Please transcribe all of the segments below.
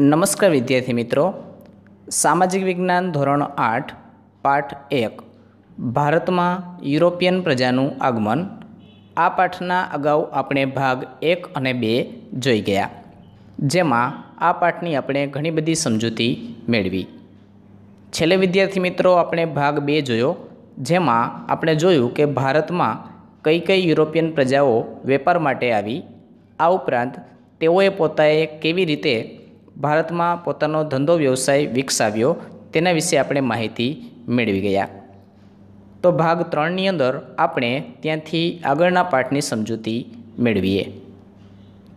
નમસ્કાર વિદ્યાર્થી મિત્રો સામાજિક વિજ્ઞાન ધોરણ આઠ પાઠ એક ભારતમાં યુરોપિયન પ્રજાનું આગમન આ પાઠના અગાઉ આપણે ભાગ એક અને બે જોઈ ગયા જેમાં આ પાઠની આપણે ઘણી બધી સમજૂતી મેળવી છેલ્લે વિદ્યાર્થી મિત્રો આપણે ભાગ બે જોયો જેમાં આપણે જોયું કે ભારતમાં કઈ કઈ યુરોપિયન પ્રજાઓ વેપાર માટે આવી આ ઉપરાંત તેઓએ પોતાએ કેવી રીતે ભારતમાં પોતાનો ધંધો વ્યવસાય વિકસાવ્યો તેના વિશે આપણે માહિતી મેળવી ગયા તો ભાગ ત્રણની અંદર આપણે ત્યાંથી આગળના પાઠની સમજૂતી મેળવીએ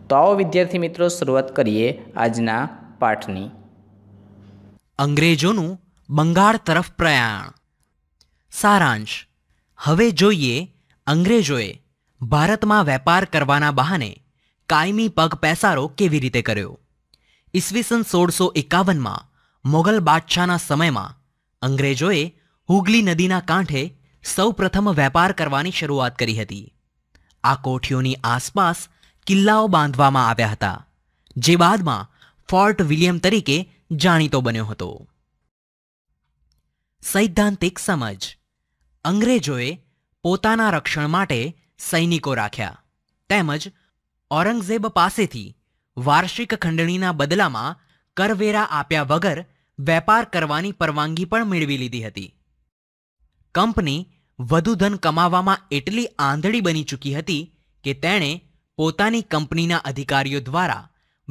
તો આવો વિદ્યાર્થી મિત્રો શરૂઆત કરીએ આજના પાઠની અંગ્રેજોનું બંગાળ તરફ પ્રયાણ સારાંશ હવે જોઈએ અંગ્રેજોએ ભારતમાં વેપાર કરવાના બહાને કાયમી પગ પેસારો કેવી રીતે કર્યો ઈસવીસન સોળસો એકાવનમાં મોગલ બાદશાહના સમયમાં અંગ્રેજોએ હુગલી નદીના કાંઠે સૌપ્રથમ વેપાર કરવાની શરૂઆત કરી હતી આ કોઠીઓની આસપાસ કિલ્લાઓ બાંધવામાં આવ્યા હતા જે બાદમાં ફોર્ટ વિલિયમ તરીકે જાણીતો બન્યો હતો સૈદ્ધાંતિક સમજ અંગ્રેજોએ પોતાના રક્ષણ માટે સૈનિકો રાખ્યા તેમજ ઔરંગઝેબ પાસેથી વાર્ષિક ખંડણીના બદલામાં કરવેરા આપ્યા વગર વેપાર કરવાની પરવાનગી પણ મેળવી લીધી હતી કંપની વધુ ધન કમાવામાં એટલી આંધળી બની ચૂકી હતી કે તેણે પોતાની કંપનીના અધિકારીઓ દ્વારા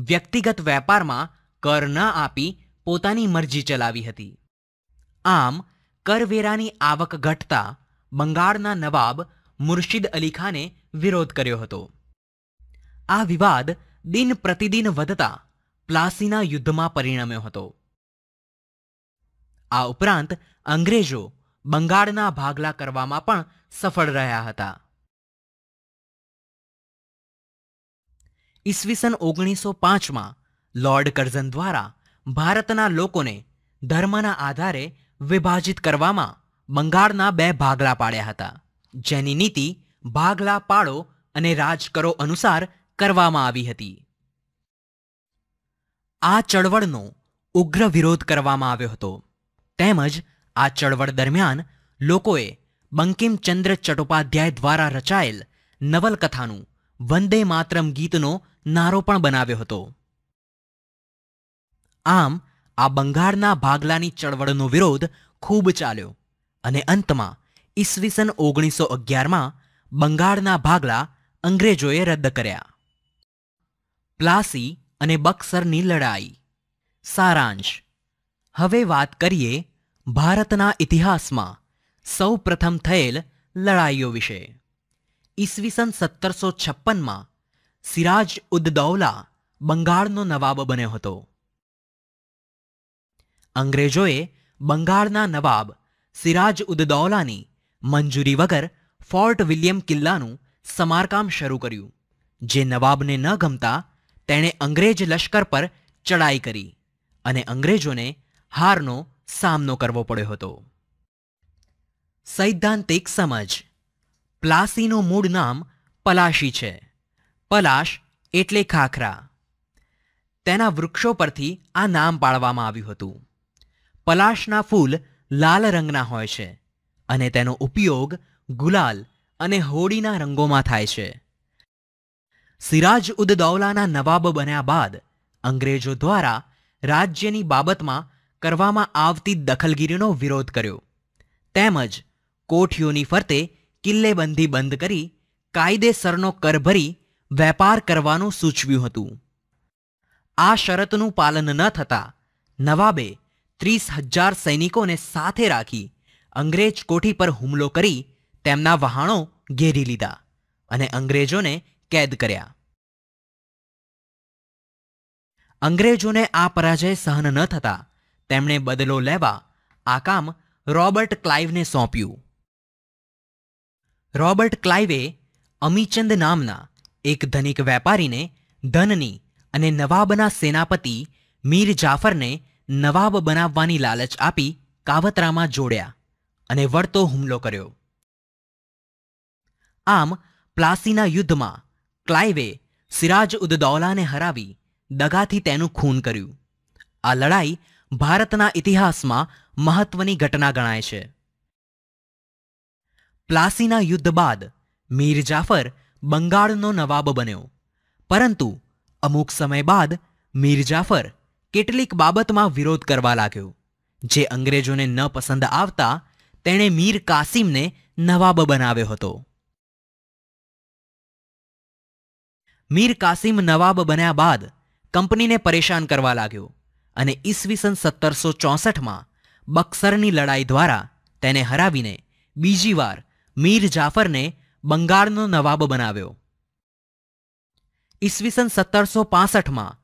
વ્યક્તિગત વેપારમાં કર ન આપી પોતાની મરજી ચલાવી હતી આમ કરવેરાની આવક ઘટતા બંગાળના નવાબ મુર્શિદ અલી ખાને વિરોધ કર્યો હતો આ વિવાદ દિન પ્રતિદિન વધતા પ્લાસીના યુદ્ધમાં પરિણમ્યો હતો આ ઉપરાંત અંગ્રેજો બંગાળના ભાગલા કરવામાં પણ સફળ રહ્યા હતા ઈસવીસન ઓગણીસો પાંચમાં લોર્ડ કર્ઝન દ્વારા ભારતના લોકોને ધર્મના આધારે વિભાજિત કરવામાં બંગાળના બે ભાગલા પાડ્યા હતા જેની નીતિ ભાગલા પાડો અને રાજ કરો અનુસાર કરવામાં આવી હતી આ ચળવળનો ઉગ્ર વિરોધ કરવામાં આવ્યો હતો તેમજ આ ચળવળ દરમિયાન લોકોએ બંકિમચંદ્ર ચટ્ટોપાધ્યાય દ્વારા રચાયેલ નવલકથાનું વંદે માતરમ ગીતનો નારો પણ બનાવ્યો હતો આમ આ બંગાળના ભાગલાની ચળવળનો વિરોધ ખૂબ ચાલ્યો અને અંતમાં ઈસવીસન ઓગણીસો અગિયારમાં બંગાળના ભાગલા અંગ્રેજોએ રદ કર્યા પ્લાસી અને બક્સરની લડાઈ સારાંશ હવે વાત કરીએ ભારતના ઇતિહાસમાં સૌ પ્રથમ થયેલ લડાઈઓ વિશે ઈસવીસન સત્તરસો છપ્પનમાં સિરાજ ઉદ દૌલા બંગાળનો નવાબ બન્યો હતો અંગ્રેજોએ બંગાળના નવાબ સિરાજ ઉદ દૌલાની મંજૂરી વગર ફોર્ટ વિલિયમ કિલ્લાનું સમારકામ શરૂ કર્યું જે નવાબને ન ગમતા તેણે અંગ્રેજ લશ્કર પર ચડાઈ કરી અને અંગ્રેજોને હારનો સામનો કરવો પડ્યો હતો સૈદ્ધાંતિક સમજ પ્લાસીનું મૂળ નામ પલાશી છે પલાશ એટલે ખાખરા તેના વૃક્ષો પરથી આ નામ પાડવામાં આવ્યું હતું પલાશના ફૂલ લાલ રંગના હોય છે અને તેનો ઉપયોગ ગુલાલ અને હોળીના રંગોમાં થાય છે સિરાજ ઉદ દૌલાના નવાબ બન્યા બાદ અંગ્રેજો દ્વારા રાજ્યની બાબતમાં કરવામાં આવતી દખલગીરીનો વિરોધ કર્યો તેમજ કોઠીઓની ફરતે કિલ્લેબંધી બંધ કરી કાયદેસરનો કર ભરી વેપાર કરવાનું સૂચવ્યું હતું આ શરતનું પાલન ન થતાં નવાબે ત્રીસ હજાર સૈનિકોને સાથે રાખી અંગ્રેજ કોઠી પર હુમલો કરી તેમના વહાણો ઘેરી લીધા અને અંગ્રેજોને કેદ કર્યા અંગ્રેજોને આ પરાજય સહન ન થતા તેમણે બદલો લેવા આ કામ રોબર્ટ ક્લાઇવને સોંપ્યું રોબર્ટ ક્લાઇવે અમીચંદ નામના એક ધનિક વેપારીને ધનની અને નવાબના સેનાપતિ મીર જાફરને નવાબ બનાવવાની લાલચ આપી કાવતરામાં જોડ્યા અને વળતો હુમલો કર્યો આમ પ્લાસીના યુદ્ધમાં ક્લાઇવે સિરાજ ઉદ્દૌલાને હરાવી દગાથી તેનું ખૂન કર્યું આ લડાઈ ભારતના ઇતિહાસમાં મહત્વની ઘટના ગણાય છે પ્લાસીના યુદ્ધ બાદ મીર જાફર બંગાળનો નવાબ બન્યો પરંતુ અમુક સમય બાદ મીર જાફર કેટલીક બાબતમાં વિરોધ કરવા લાગ્યો જે અંગ્રેજોને ન પસંદ આવતા તેણે મીર કાસિમને નવાબ બનાવ્યો હતો મીર કાસિમ નવાબ બન્યા બાદ કંપનીને પરેશાન કરવા લાગ્યો અને ઈસવીસન સત્તરસો ચોસઠમાં બક્સરની લડાઈ દ્વારા તેને હરાવીને બીજી વાર મીર જાફરને બંગાળનો નવાબ બનાવ્યો ઈસવીસન સત્તરસો પાસઠમાં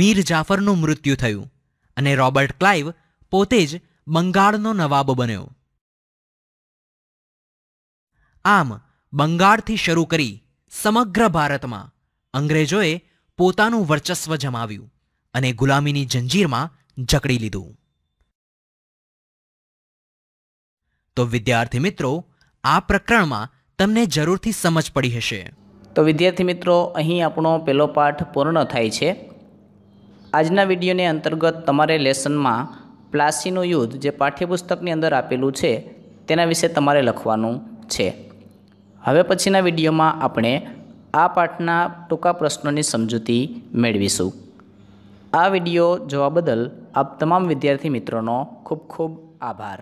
મીર જાફરનું મૃત્યુ થયું અને રોબર્ટ ક્લાઇવ પોતે જ બંગાળનો નવાબ બન્યો આમ બંગાળથી શરૂ કરી સમગ્ર ભારતમાં અંગ્રેજોએ પોતાનું વર્ચસ્વ જમાવ્યું અને ગુલામીની જંજીરમાં જકડી લીધું તો વિદ્યાર્થી મિત્રો આ પ્રકરણમાં તમને જરૂરથી સમજ પડી હશે તો વિદ્યાર્થી મિત્રો અહીં આપણો પહેલો પાઠ પૂર્ણ થાય છે આજના વિડીયોને અંતર્ગત તમારે લેસનમાં પ્લાસીનું યુદ્ધ જે પાઠ્યપુસ્તકની અંદર આપેલું છે તેના વિશે તમારે લખવાનું છે હવે પછીના વિડીયોમાં આપણે આ પાઠના ટૂંકા પ્રશ્નોની સમજૂતી મેળવીશું આ વિડીયો જોવા બદલ આપ તમામ વિદ્યાર્થી મિત્રોનો ખૂબ ખૂબ આભાર